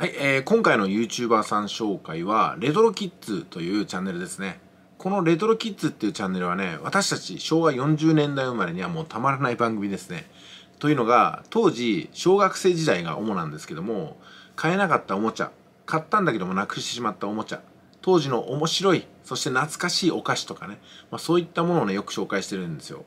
はい、えー、今回の YouTuber さん紹介は、レトロキッズというチャンネルですね。このレトロキッズっていうチャンネルはね、私たち昭和40年代生まれにはもうたまらない番組ですね。というのが、当時、小学生時代が主なんですけども、買えなかったおもちゃ、買ったんだけどもなくしてしまったおもちゃ、当時の面白い、そして懐かしいお菓子とかね、まあ、そういったものをね、よく紹介してるんですよ。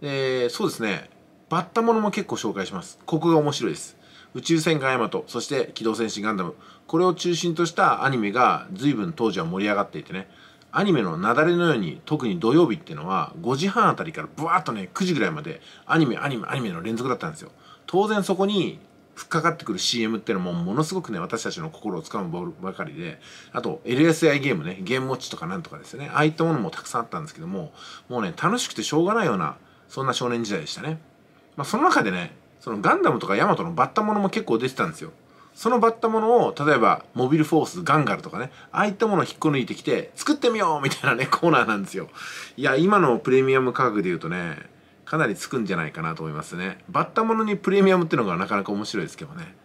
で、そうですね、バッタものも結構紹介します。ここが面白いです。宇宙戦艦ヤマトそして機動戦士ガンダムこれを中心としたアニメが随分当時は盛り上がっていてねアニメの雪崩のように特に土曜日っていうのは5時半あたりからブワーッとね9時ぐらいまでアニメアニメアニメの連続だったんですよ当然そこに吹っかかってくる CM っていうのもものすごくね私たちの心をつかむばかりであと LSI ゲームねゲームウォッチとかなんとかですねああいったものもたくさんあったんですけどももうね楽しくてしょうがないようなそんな少年時代でしたねまあその中でねそのガンダムとかヤマトのバッタものも結構出てたんですよそのバッタものを例えばモビルフォースガンガルとかねああいったものを引っこ抜いてきて作ってみようみたいなね コーナーなんですよいや今のプレミアム価格で言うとねかなりつくんじゃないかなと思いますねバッタものにプレミアムってのがなかなか面白いですけどね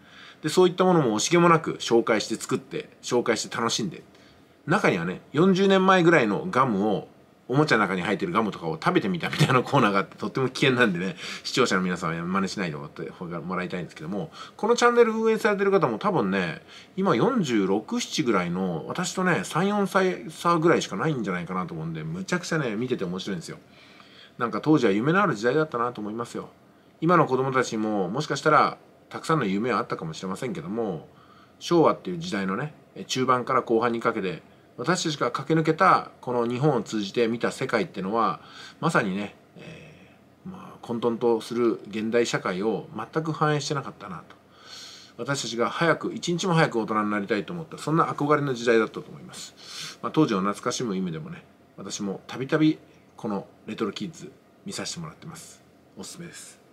でそういったものも惜しげもなく紹介して作って紹介して楽しんで中にはね40年前ぐらいのガムをおもちゃの中に入ってるガムとかを食べてみたみたいなコーナーがあってとっても危険なんでね視聴者の皆さんは真似しないでもらいたいんですけどもこのチャンネル運営されてる方も多分ね今467ぐらいの私とね34歳差ぐらいしかないんじゃないかなと思うんでむちゃくちゃね見てて面白いんですよなんか当時は夢のある時代だったなと思いますよ今の子供たちももしかしたらたくさんの夢はあったかもしれませんけども昭和っていう時代のね中盤から後半にかけて私たちが駆け抜けたこの日本を通じて見た世界ってのはまさにね、えー、まあ、混沌とする現代社会を全く反映してなかったなと私たちが早く一日も早く大人になりたいと思ったそんな憧れの時代だったと思います、まあ、当時を懐かしむ意味でもね私もたびたびこのレトロキッズ見させてもらってますおすすめです